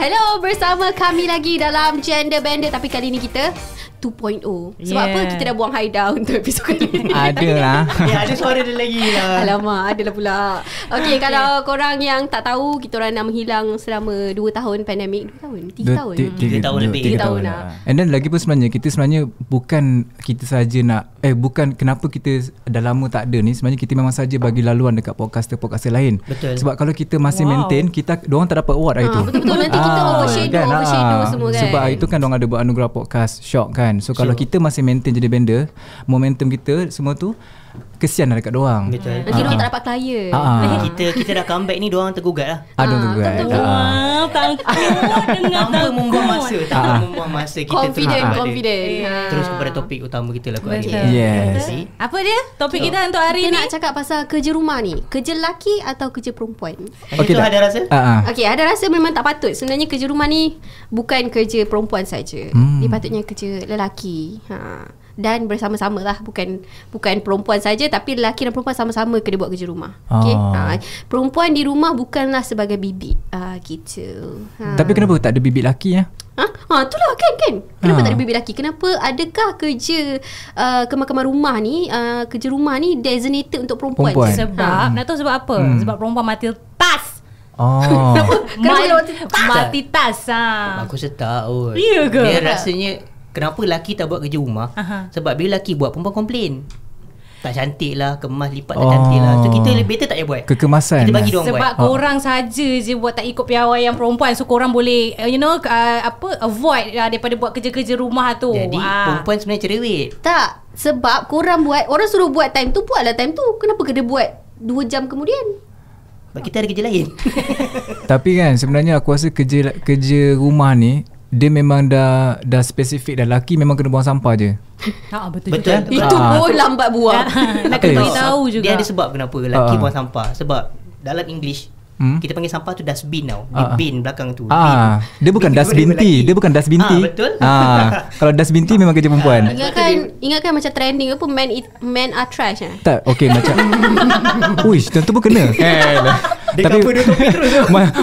Hello bersama kami lagi dalam Gender Bender tapi kali ni kita 2.0 Sebab yeah. apa kita dah buang Haida untuk episod kali ni Adalah lah Ada suara dia lagi lah Alamak ada lah pula okay, okay, kalau korang yang tak tahu Kita orang dah menghilang selama 2 tahun pandemik 2 tahun? 3 tahun? 3 tahun lebih 3 tahun lah And then lagi pun sebenarnya Kita sebenarnya bukan kita saja nak Eh bukan kenapa kita dah lama tak ada ni sebenarnya kita memang saja bagi laluan dekat podcaster podcast lain. Betul. Sebab kalau kita masih wow. maintain kita orang tak dapat award ha, itu tu. Ah, Betul nanti kita ah, overshadow kan, overshadow ah. semua kan. Sebab itu kan orang ada buat anugerah podcast shock kan. So sure. kalau kita masih maintain jadi benda momentum kita semua tu kesian lah dekat doang. Betul. Nanti uh, tak dapat klien. Uh, uh, kita kita dah comeback ni doang tergugat lah. Ah, uh, uh, tergugat. Uh, tak tahu. Tak tahu membuang masa, uh, tak tahu membuang masa kita confident, tu. Confident, confident. Eh, yeah. Terus kepada topik utama kita lah hari ni. Yes. Betul. Apa dia? Topik so, kita untuk hari kita ni. Kita nak cakap pasal kerja rumah ni. Kerja lelaki atau kerja perempuan? Okey, okay, ada rasa? Uh, uh. ada rasa memang tak patut. Sebenarnya kerja rumah ni bukan kerja perempuan saja. Hmm. Dia patutnya kerja lelaki. Ha dan bersama-sama lah bukan bukan perempuan saja tapi lelaki dan perempuan sama-sama kena buat kerja rumah ah. okay? Ah, ha. perempuan di rumah bukanlah sebagai bibi. uh, ah, gitu ha. tapi kenapa tak ada bibi lelaki ya? Ha? ha, itulah kan kan. Kenapa ha. tak ada bibi lelaki? Kenapa adakah kerja uh, kemah-kemah rumah ni, uh, kerja rumah ni designated untuk perempuan? perempuan. Sebab, ha. nak tahu sebab apa? Hmm. Sebab perempuan mati tas. Oh. kenapa? mati tas? Aku rasa tak. Oh. Ya ke? Dia rasanya Kenapa laki tak buat kerja rumah Aha. Sebab bila lelaki buat Perempuan komplain tak cantik lah Kemas lipat tak oh. cantik lah So oh. kita lebih better tak payah buat Kekemasan Kita lah. bagi yes. Sebab buat. korang oh. saja je Buat tak ikut piawai yang perempuan So korang boleh uh, You know uh, apa Avoid lah Daripada buat kerja-kerja rumah tu Jadi ah. perempuan sebenarnya cerewet Tak Sebab korang buat Orang suruh buat time tu buat lah. time tu Kenapa kena buat Dua jam kemudian Sebab kita ada kerja lain Tapi kan sebenarnya Aku rasa kerja, kerja rumah ni dia memang dah dah spesifik dah laki memang kena buang sampah je. Ha betul, betul juga. Itu ha. pun lambat buang. Nak kena tahu juga. Dia ada sebab kenapa laki ha. Ah. buang sampah? Sebab dalam English hmm? kita panggil sampah tu dustbin tau. Dia uh, ah. bin belakang tu. Uh, bin. Dia bukan dustbin ti, dia bukan dustbin ti. Ah, betul. Ah, kalau dustbin ti memang kerja ah, perempuan. Uh, ingatkan ingatkan macam trending apa men eat, men are trash eh? Tak, okay macam. Uish, tentu pun kena. Eh, lah. tapi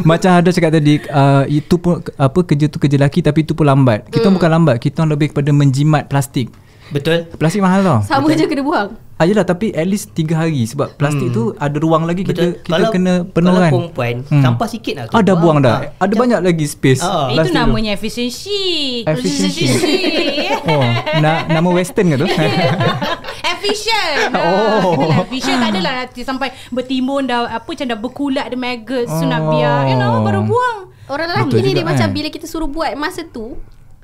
macam ada cakap tadi uh, itu pun apa kerja tu kerja lelaki tapi itu pun lambat. Kita hmm. bukan lambat, kita lebih kepada menjimat plastik. Betul. Plastik mahal tau. Sama Betul. je kena buang. Ayolah ah, tapi at least 3 hari sebab plastik hmm. tu ada ruang lagi kita Betul. kita kena penuh kalau kan. Kalau perempuan hmm. sampah sikit lah Ada ah, ah, buang dah. Ah, ada cam- banyak lagi space. Oh. Itu namanya efficiency. Efficiency. oh, nama western ke tu? efficient. Oh. efficient tak adalah nanti sampai bertimbun dah apa macam dah berkulat ada maggot oh. sunabia you know baru oh. buang. Orang lelaki ni dia eh. macam bila kita suruh buat masa tu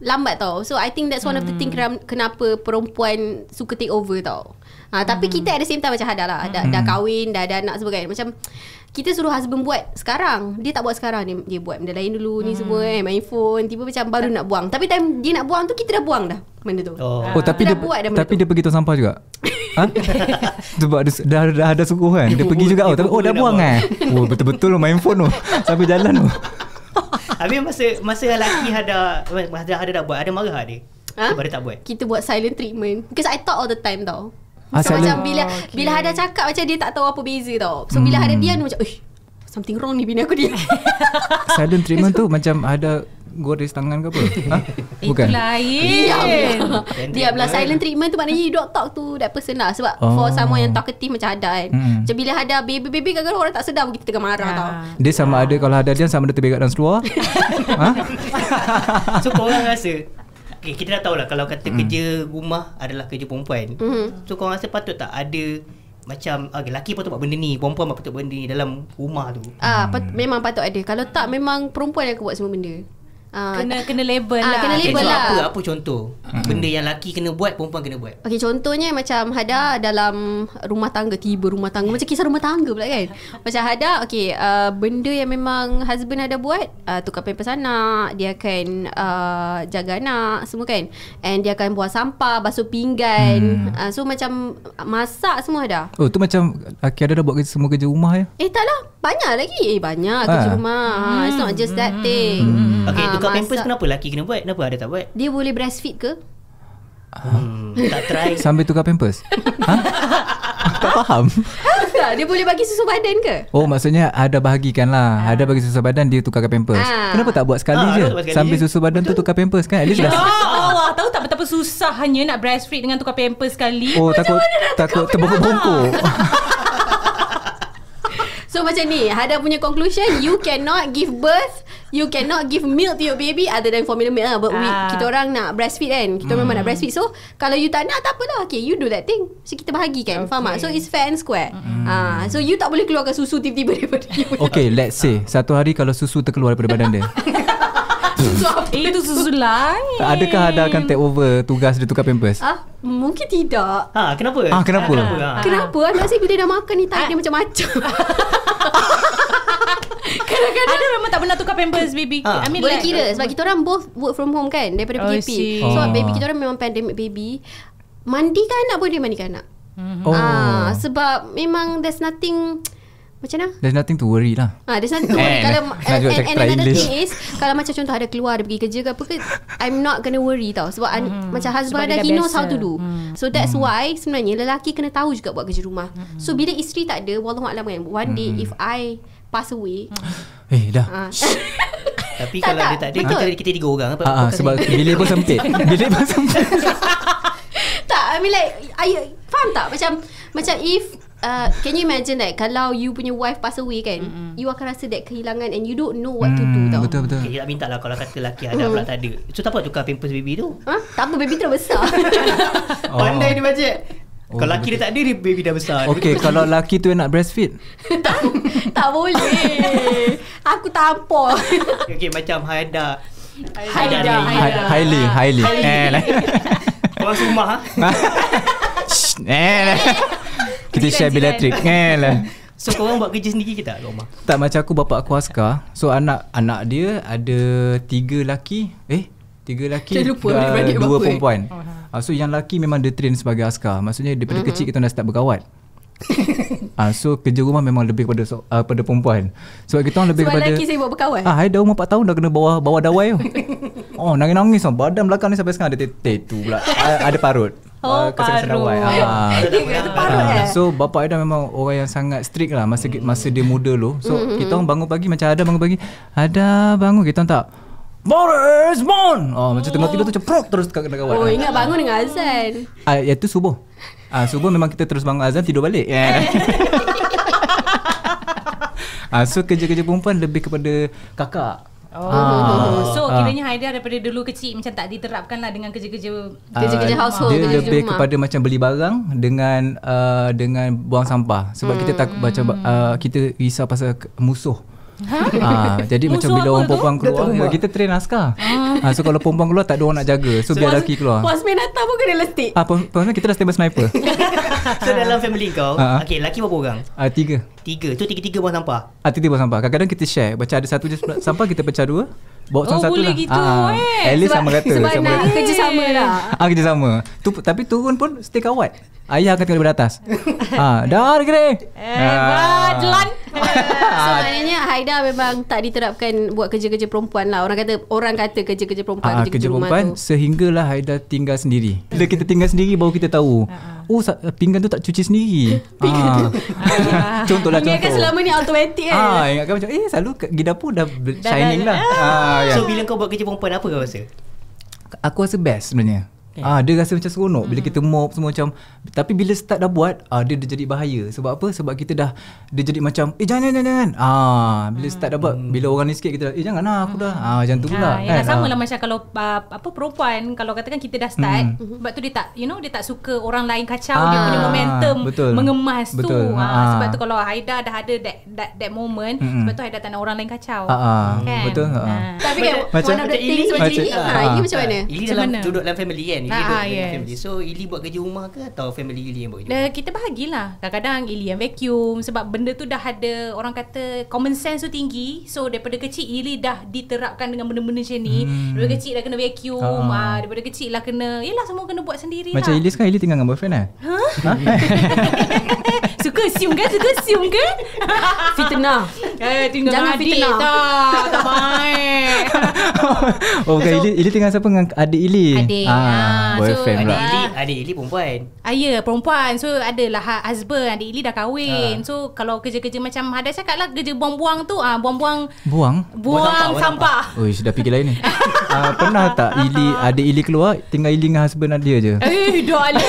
lambat tau. So I think that's one mm. of the thing hmm. kenapa perempuan suka take over tau. Ha, tapi mm. kita ada the same time macam Hadar lah. Dah, mm. dah hmm. kahwin, dah ada anak sebagainya. Kan. Macam kita suruh husband buat sekarang. Dia tak buat sekarang. Dia, dia buat benda lain dulu ni hmm. semua eh. Main phone. Tiba macam baru nak buang. Tapi time dia nak buang tu kita dah buang dah benda tu. Oh, ha. oh tapi, dia, buat dah tapi tu. dia pergi tuan sampah juga? Ha? Sebab dia, dah, dah, dah ada suku kan? Dia, pergi juga. oh, tapi, oh dah buang eh? Oh betul-betul main phone tu. Sampai jalan tu. Habis masa masa lelaki ada masa ada nak buat, ada marah dia. Ha? Sebab dia tak buat. Kita buat silent treatment. Because I talk all the time tau. Ah, so, macam bila oh, okay. bila ada cakap macam dia tak tahu apa beza tau. So bila hmm. ada dia macam, "Uish, something wrong ni bini aku dia." silent treatment tu macam ada goris tangan ke apa? ha? Bukan. Itulah lain. Diam. Diamlah silent treatment tu maknanya you don't talk to that person lah. Sebab oh. for someone yang talkative macam ada kan. Hmm. Macam bila Hada baby-baby gagal orang tak sedar kita tengah marah ha. tau. Dia sama ha. ada kalau ada dia sama ada terbegat dalam seluar. ha? so korang rasa Okay, kita dah lah kalau kata mm. kerja rumah adalah kerja perempuan. Mm-hmm. So, kau rasa patut tak ada macam okay, laki patut buat benda ni, perempuan patut buat benda ni dalam rumah tu? Ah, mm. pat- memang patut ada. Kalau tak, memang perempuan yang akan buat semua benda. Ah, kena kena label ah, lah. Kena label okay, so lah. Apa apa contoh? Hmm. Benda yang laki kena buat, perempuan kena buat. Okey, contohnya macam Hada dalam rumah tangga tiba rumah tangga macam kisah rumah tangga pula kan. Macam Hada okey, uh, benda yang memang husband Hada buat, uh, tukar pampers anak, dia akan uh, jaga anak semua kan. And dia akan buang sampah, basuh pinggan. Hmm. Uh, so macam masak semua Hada. Oh, tu macam Aki Hada dah buat kerja, semua kerja rumah ya? Eh, taklah. Banyak lagi. Eh, banyak ha. kerja rumah. Hmm. It's not just that hmm. thing. Hmm. Okay, kat pampers kenapa lelaki kena buat? Kenapa ada tak buat? Dia boleh breastfeed ke? Hmm, tak try. Sambil tukar pampers? ha? tak faham. Dia boleh bagi susu badan ke? Oh maksudnya ada bahagikan lah ah. Ada bagi susu badan Dia tukar ke pampers ha. Kenapa tak buat sekali ha, je? Sekali Sambil je. susu badan Betul. tu tukar pampers kan? At least ya dah oh, Allah Tahu tak betapa susah hanya Nak breastfeed dengan tukar pampers sekali Oh macam takut Takut terbongkok-bongkok So macam ni Hada punya conclusion You cannot give birth you cannot give milk to your baby other than formula milk lah. But uh. we, ah. kita orang nak breastfeed kan. Kita mm. memang nak hmm. breastfeed. So, kalau you tak nak, tak apalah. Okay, you do that thing. So, kita bahagi kan. Okay. Faham tak? So, it's fair and square. Mm. Uh, so, you tak boleh keluarkan susu tiba-tiba daripada you. Okay, let's say. Ah. Satu hari kalau susu terkeluar daripada badan dia. Eh, itu susu lain tak Adakah ada akan take over Tugas dia tukar pampers ah, Mungkin tidak ha, Kenapa ah, Kenapa ha, Kenapa, ha, ha. kenapa? Anak saya bila dah makan ni Tak ada ha. macam-macam kadang-kadang Ada memang tak pernah tukar pampers baby ha. I mean, Boleh like, kira uh, Sebab kita orang both work from home kan Daripada oh, PKP So oh. baby kita orang memang pandemic baby Mandikan anak pun dia mandikan anak mm-hmm. oh. ha, Sebab memang there's nothing macam mana? There's nothing to worry lah. Ah, there's nothing to worry. kalau and, and, and another thing is, kalau macam contoh ada keluar, ada pergi kerja ke apa ke, I'm not gonna worry tau. Sebab mm. macam husband ada, he biasa. knows how to do. Mm. So that's mm. why sebenarnya lelaki kena tahu juga buat kerja rumah. Mm. So mm-hmm. bila isteri tak ada, walaupun alam kan, one mm. day if I pass away. Hmm. Eh dah. Ah. Tapi tak, kalau tak, dia tak ada, kita, kita tiga orang. Apa, uh, sebab saya. bilik pun sempit. bilik pun sempit. tak, I mean like, are faham tak? Macam macam if, uh, can you imagine that kalau you punya wife pass away kan, mm-hmm. you akan rasa that kehilangan and you don't know what mm, to do hmm, tau. Betul, betul. Okay, eh, tak minta lah kalau kata lelaki ada pula mm. tak ada. So, tak apa tukar pampers baby tu? Huh? Ha? Tak apa, baby tu besar. oh. Pandai ni macam Oh, kalau laki dia tak ada dia baby dah besar. Okay, kalau laki tu nak breastfeed. tak tak boleh. Aku tampar. Okey, okay, macam Haida. Haida. Haida. Haida. Haida. Eh, lah. Kau sumah. Ha? Eh. Lah. Kita share bila elektrik. Eh lah. So kau orang buat kerja sendiri kita, tak rumah? Tak macam aku bapak aku askar. So anak anak dia ada tiga laki. Eh, tiga laki. dua, eh? perempuan. Oh, Ah uh, so yang laki memang dia train sebagai askar. Maksudnya daripada mm-hmm. kecil kita dah start berkawan. Ah uh, so kerja rumah memang lebih kepada so, uh, ah, pada perempuan. Sebab kita orang lebih sebab kepada Sebab lelaki saya buat berkawan? Ah uh, dah umur 4 tahun dah kena bawa bawa dawai tu. oh nangis-nangis oh. badan belakang ni sampai sekarang ada tetek tu pula. Ah, ada parut. Oh uh, paru. Ah. ah. Eh? so bapa Aida memang orang yang sangat strict lah masa masa dia muda tu. So mm-hmm. kita orang bangun pagi macam ada bangun pagi. Ada bangun kita orang tak. Morris, Mon! Oh, macam tengah tidur tu macam prok terus dekat kena kawan. Oh, ingat bangun dengan azan. Ah, uh, subuh. uh, subuh memang kita terus bangun azan, tidur balik. Yeah. Ya. uh, so kerja-kerja perempuan lebih kepada kakak. Oh, ah, so ah. kiranya Haida daripada dulu kecil macam tak diterapkan lah dengan kerja-kerja ah, kerja-kerja household dia kerja-kerja lebih rumah. kepada macam beli barang dengan uh, dengan buang sampah sebab hmm. kita tak baca uh, kita risau pasal musuh Ha? Ha, jadi Musuh macam bila orang perempuan keluar ya, Kita train askar ha. Ah. Ah, ha, So kalau perempuan keluar tak ada orang nak jaga So, so biar lelaki keluar Postman datang pun kena letik ha, Postman kita dah stable sniper So dalam family kau ha. Okay lelaki berapa orang? Ha, tiga Tiga tu tiga-tiga buang sampah. Ah tiga-tiga buang sampah. Kadang-kadang kita share. Macam ada satu je sampah kita pecah dua. Bawa sama oh, satu lah. Oh boleh gitu. Ah, eh. sama rata. Sebab sama nak rata. kerja sama lah. Ah kerja sama. Tu, tapi turun pun stay kawat. Ayah akan tinggal di atas. ah, dah hari Eh, Badlan. Ah. So, maknanya Haida memang tak diterapkan buat kerja-kerja perempuan lah. Orang kata orang kata kerja-kerja perempuan. Ah, kerja-kerja, kerja-kerja perempuan sehinggalah Haida tinggal sendiri. Bila kita tinggal sendiri baru kita tahu. Ah. Oh pinggan tu tak cuci sendiri. Ah. Contoh contoh Mungkin selama ni automatik kan ah, Ingatkan macam Eh selalu pergi dapur dah, shining dah, dah, dah. lah ah, So yeah. bila kau buat kerja perempuan Apa kau rasa? Aku rasa best sebenarnya Ah dia rasa macam seronok hmm. bila kita mop semua macam tapi bila start dah buat ah dia, dia jadi bahaya sebab apa sebab kita dah dia jadi macam eh jangan jangan jangan ah bila hmm. start dah buat hmm. bila orang ni sikit kita dah, eh janganlah aku dah hmm. ah macam tu pula ah, kan ya samalah ah. Lah macam kalau ah, apa perempuan kalau katakan kita dah start hmm. sebab tu dia tak you know dia tak suka orang lain kacau ah, dia punya ah, momentum betul. mengemas betul. tu ah, ah. sebab tu kalau Haida dah ada that that, that moment hmm. sebab tu Haida tak nak orang lain kacau ah, ah. Kan? betul ah. Ah. tapi kan macam, one ini? macam ini lah. ah. macam mana ini dalam duduk dalam family kan kan Ili ah, buat ah, yes. family So Ili buat kerja rumah ke Atau family Ili yang buat kerja lah, rumah Kita bahagilah Kadang-kadang Ili yang vacuum Sebab benda tu dah ada Orang kata Common sense tu tinggi So daripada kecil Ili dah diterapkan Dengan benda-benda macam ni hmm. Daripada kecil dah kena vacuum ah. Ah, Daripada kecil lah kena Yelah semua kena buat sendiri Macam lah. Ili sekarang Ili tinggal dengan boyfriend lah Ha? Huh? Siung ke Suka siung ke kan? Fitnah eh, Jangan fitnah Tak Tak main Oh bukan so, Ili, tinggal siapa Dengan adik Ili Adik ah, ah, Boyfriend so, pula Adik Ili, adik Ili perempuan ah, Ya perempuan So adalah ha- Husband Adik Ili dah kahwin ah. So kalau kerja-kerja Macam ada cakap lah Kerja buang-buang tu ah, Buang-buang Buang? Buang, sampah, sampah. sampah. Ui sudah fikir lain ni ah, Pernah tak Ili Adik Ili keluar Tinggal Ili dengan husband dia je Eh doa lah.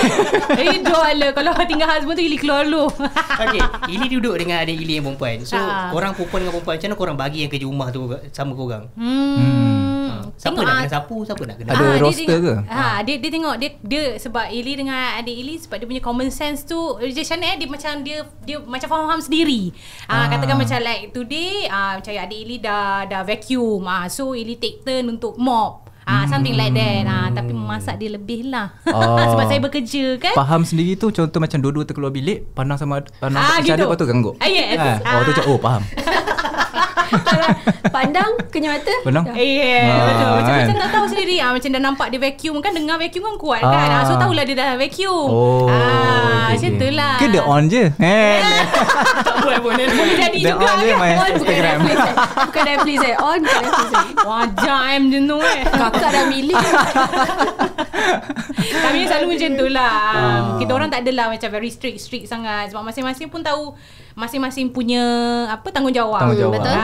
Eh doa lah. Kalau tinggal husband tu Ili keluar dulu Okay Ili duduk dengan adik Ili yang perempuan So ha. Korang perempuan dengan perempuan Macam mana korang bagi yang kerja rumah tu Sama korang Hmm, hmm. Ah, Siapa tengok, nak kena ah. sapu Siapa nak kena Ada ah, roster dia tengok, ke ha, dia, dia tengok dia, dia sebab Ili dengan adik Ili Sebab dia punya common sense tu Dia macam eh, Dia macam dia, dia macam faham-faham sendiri ah. ah. Katakan macam like Today ah, Macam adik Ili dah Dah vacuum ah, So Ili take turn untuk mop Ah, hmm. Something like that ah, Tapi memasak dia lebih lah ah. Sebab saya bekerja kan Faham sendiri tu Contoh macam dua-dua terkeluar bilik Pandang sama Pandang ah, macam gitu. ada Lepas tu gangguk ah, yes. ah. Oh tu macam Oh faham kenyang mata Penuh Ya yeah, ah, Macam kan? macam tak tahu sendiri ah, Macam dah nampak dia vacuum kan Dengar vacuum kan kuat ah. kan ah, So ah. tahulah dia dah vacuum Oh ah, okay, Macam okay. tu lah Ke dia on je eh. Tak boleh boleh Boleh jadi juga on kan main On eh. Bukan Netflix eh On je eh. Wajah I'm the no eh Kakak dah milih Kami selalu macam tu lah ah. Kita orang tak adalah Macam very strict Strict sangat Sebab masing-masing pun tahu masing-masing punya apa tanggungjawab. tanggungjawab. Hmm, betul, ah,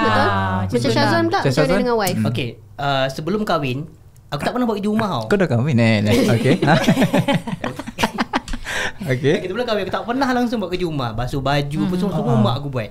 betul. Macam Syazwan pula macam dengan wife. Hmm. Okay, uh, sebelum kahwin, aku tak pernah buat kerja rumah tau. Kau dah kahwin? Nah, eh? nah. Okay. okay. Kita pula kahwin, aku tak pernah langsung buat kerja rumah. Basuh baju, hmm. semua, semua ah. rumah aku buat.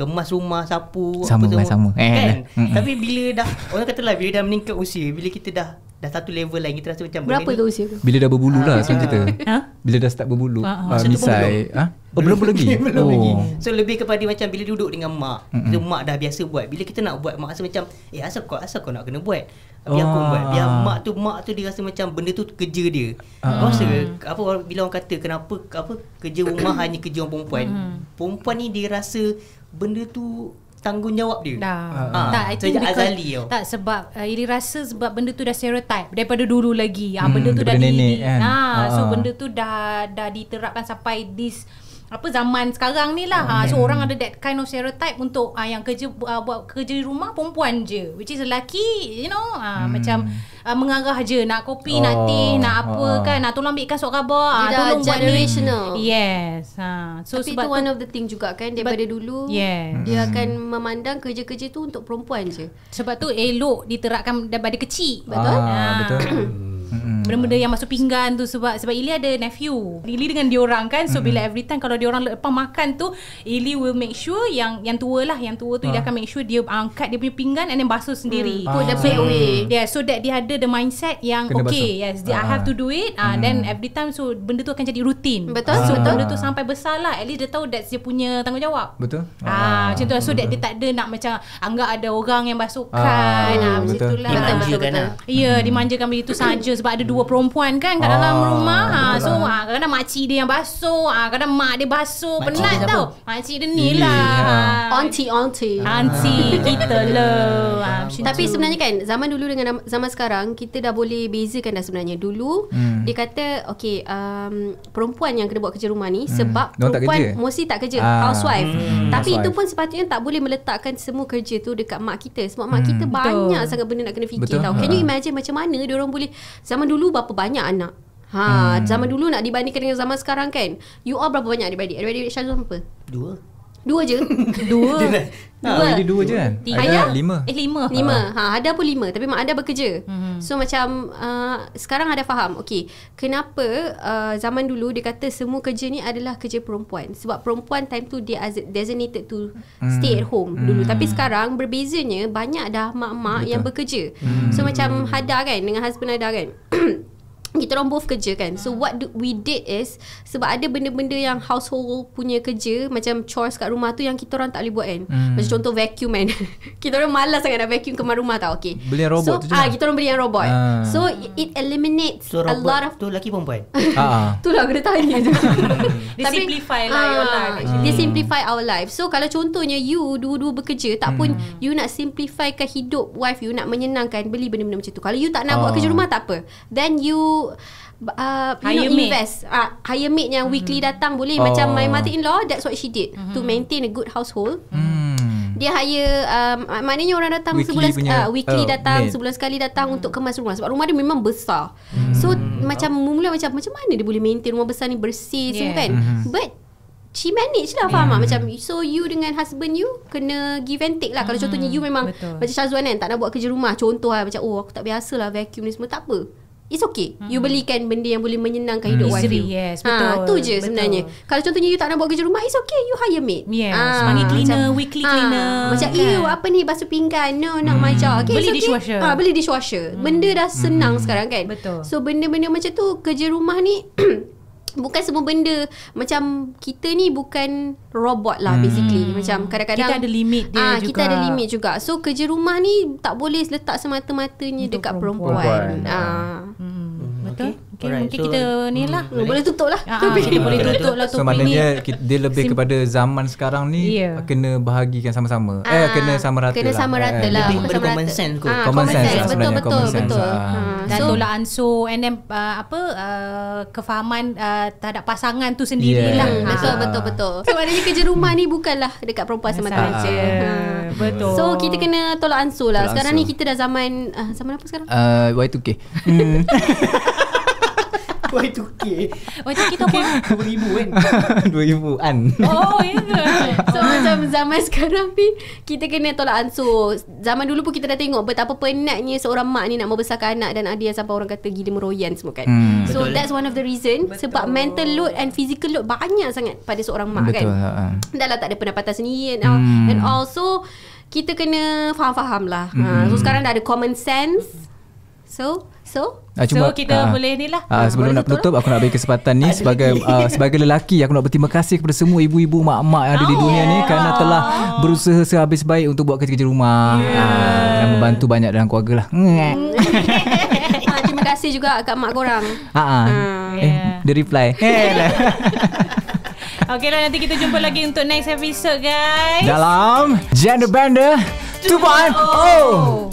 Kemas rumah, sapu. Sama, apa sama. sama. Kan? Eh, kan? Lah. Tapi bila dah, orang kata lah, bila dah meningkat usia, bila kita dah dah satu level lain kita rasa macam berapa tu usia tu bila dah berbulu lah ah, macam kita ah, ah. bila dah start berbulu uh, misai Oh, belum lagi. oh. So lebih kepada macam bila duduk dengan mak, mm kita mak dah biasa buat. Bila kita nak buat mak rasa macam, "Eh, asal kau asal kau nak kena buat?" Biar aku buat. Biar mak tu mak tu dia rasa macam benda tu kerja dia. Uh. Kau rasa apa bila orang kata kenapa apa kerja rumah hanya kerja orang perempuan? Mm-hmm. Perempuan ni dia rasa benda tu tanggungjawab dia. Nah. Ha. Ah, ah, tak, ah. I think because, azali tau. Tak sebab uh, eh, Iri rasa sebab benda tu dah stereotype daripada dulu lagi. Ah ha, benda hmm, tu dah nenek, di. Kan? Ha, ha so benda tu dah dah diterapkan sampai this apa zaman sekarang ni lah. Oh, so hmm. orang ada that kind of stereotype untuk uh, yang kerja uh, buat kerja di rumah perempuan je. Which is lelaki, you know, uh, hmm. macam uh, mengarah je nak kopi, oh, nak teh, nak apa uh, kan, nak tolong ambilkan sok khabar, uh, tolong buat ni. Yes. Ha. So Tapi sebab itu one of the thing juga kan daripada but, dulu. Yes. Dia hmm. akan memandang kerja-kerja tu untuk perempuan je. Sebab tu elok diterapkan daripada kecil. Betul? Ah, betul. benda-benda hmm. yang masuk pinggan tu sebab sebab Ili ada nephew. Ili dengan dia orang kan. So mm. bila hmm. every time kalau diorang lepas makan tu, Ili will make sure yang yang tua lah, yang tua tu ha. Ah. dia akan make sure dia angkat dia punya pinggan and then basuh hmm. sendiri. Mm. Put ah. the plate away. Yeah, so that dia ada the mindset yang Kena okay, basuh. yes, ah. I have to do it. Ah, mm. then every time so benda tu akan jadi rutin. Betul? Ah. So, betul. Benda tu sampai besar lah at least dia tahu that's dia punya tanggungjawab. Betul? Ah, ah. macam tu lah. so that dia tak ada nak macam anggap ada orang yang basuhkan. Ah, ah macam betul. Lah. lah. Betul betul. betul. betul. Ya, yeah, dimanjakan begitu saja sebab ada dua dua perempuan kan kat dalam ah, rumah. Ha, so ha, kadang-kadang makcik dia yang basuh. Ha, ah, kadang-kadang mak dia basuh. Penat makcik tau. Siapa? Makcik dia ni yeah. lah. Auntie, auntie. Auntie, kita lah. Ha, Tapi tu. sebenarnya kan, zaman dulu dengan zaman sekarang, kita dah boleh bezakan dah sebenarnya. Dulu, hmm. dia kata, okay, um, perempuan yang kena buat kerja rumah ni, hmm. sebab Don't perempuan tak mesti tak kerja. Ah. Housewife. Hmm. Tapi itu pun sepatutnya tak boleh meletakkan semua kerja tu dekat mak kita. Sebab hmm. mak kita Betul. banyak sangat benda nak kena fikir Betul. tau. Can you imagine macam mana dia orang boleh, zaman dulu dulu berapa banyak anak? Ha, hmm. zaman dulu nak dibandingkan dengan zaman sekarang kan. You all berapa banyak adik-beradik? Adik-beradik Syazul berapa? Dua. Dua je. dua. Dua. Ha, dua je kan? Tiga. Ada lima. Eh lima. Lima. Ha. ha ada pun lima. Tapi mak ada bekerja. hmm So macam uh, sekarang ada faham. Okay. Kenapa uh, zaman dulu dia kata semua kerja ni adalah kerja perempuan. Sebab perempuan time tu dia designated to mm. stay at home hmm dulu. Mm. Tapi sekarang berbezanya banyak dah mak-mak yang bekerja. hmm So macam Hada kan dengan husband Hada kan. Mm kita orang both kerja kan So ah. what do we did is Sebab ada benda-benda yang Household punya kerja Macam chores kat rumah tu Yang kita orang tak boleh buat kan hmm. Macam contoh vacuum kan Kita orang malas sangat Nak vacuum kemar rumah tau okay. Beli yang robot so, tu je ah, lah. Kita orang beli yang robot ah. So it eliminates so, a lot of tu lelaki perempuan ah, ah. Tu lah kena tanya je hmm. They simplify lah your life They hmm. simplify our life So kalau contohnya You dua-dua bekerja Tak pun hmm. You nak simplifykan hidup wife you Nak menyenangkan Beli benda-benda macam tu Kalau you tak nak oh. buat kerja rumah Tak apa Then you uh, you know, invest uh, hire maid yang mm weekly mm-hmm. datang boleh oh. macam my oh. mother-in-law that's what she did mm-hmm. to maintain a good household mm. dia hire um, maknanya orang datang weekly sebulan punya, uh, weekly uh, datang mate. sebulan sekali datang mm. untuk kemas rumah sebab rumah dia memang besar mm. so oh. macam mula macam macam mana dia boleh maintain rumah besar ni bersih yeah. semua kan mm-hmm. but She manage lah Faham tak mm. Macam So you dengan husband you Kena give and take lah Kalau mm-hmm. contohnya you memang Macam Shazwan kan Tak nak buat kerja rumah Contoh lah Macam oh aku tak biasa lah Vacuum ni semua Tak apa It's okay. Hmm. You mm-hmm. belikan benda yang boleh menyenangkan hidup hmm. wife you. Yes, ah, betul. Ha, tu je betul. sebenarnya. Kalau contohnya you tak nak buat kerja rumah, it's okay. You hire maid. Yes. Ha, ah, Money cleaner, macam, weekly ah, cleaner. macam, kan? ew, apa ni basuh pinggan. No, nak hmm. macam. Okay, beli okay. dishwasher. Ha, beli dishwasher. Hmm. Benda dah hmm. senang hmm. sekarang kan. Betul. So, benda-benda macam tu, kerja rumah ni, Bukan semua benda Macam Kita ni bukan Robot lah hmm. basically Macam kadang-kadang Kita ada limit dia aa, ah, juga Kita ada limit juga So kerja rumah ni Tak boleh letak semata-matanya Dekat perempuan, perempuan. Aa. Ah. Hmm. Okay, okay. Mungkin so, kita ni lah hmm. Boleh tutup lah ah, ah Boleh tutup lah, lah topik ni So maknanya Dia lebih kepada zaman sekarang ni yeah. Ya. Kena bahagikan sama-sama eh, ah, Eh kena sama rata kena lah Kena sama rata eh. lah Lebih kepada common rata. sense ke ah, common, common sense, lah sense lah sebenarnya Betul-betul betul, betul. Ah. Dan tolak so, ansur And then uh, apa uh, Kefahaman uh, Terhadap pasangan tu sendirilah Betul-betul yeah, ah. betul. So maknanya kerja rumah ni Bukanlah dekat perempuan semata-mata ah. Haa hmm. Betul. So kita kena tolak ansur lah. Tolak sekarang ansur. ni kita dah zaman uh, zaman apa sekarang? Uh, Y2K. Hmm. Y2K Y2K tu apa? 2000 kan 2000 an Oh ya yeah. So macam zaman sekarang ni Kita kena tolak ansur Zaman dulu pun kita dah tengok Betapa penatnya seorang mak ni Nak membesarkan anak dan adik sampai orang kata gila meroyan semua kan hmm. So Betul. that's one of the reason Betul. Sebab mental load and physical load Banyak sangat pada seorang mak Betul. kan ha, ha. Dah lah tak ada pendapatan sendiri And all, hmm. and also kita kena faham-faham lah hmm. ha. So hmm. sekarang dah ada common sense So So, ah, cuma, kita ah, boleh ni lah. Ah, ah sebelum nak tutup, lah. aku nak beri kesempatan ni sebagai uh, sebagai lelaki. Aku nak berterima kasih kepada semua ibu-ibu, mak-mak yang ada oh, di dunia oh, yeah. ni kerana telah oh. berusaha sehabis baik untuk buat kerja-kerja rumah. Yeah. Ah, dan membantu banyak dalam keluarga lah. Mm. ah, terima kasih juga kat mak korang. Ah, ah. Hmm. Eh, yeah. the reply. Yeah. Eh, okay lah nanti kita jumpa lagi untuk next episode guys Dalam Gender Bender 2.0 oh.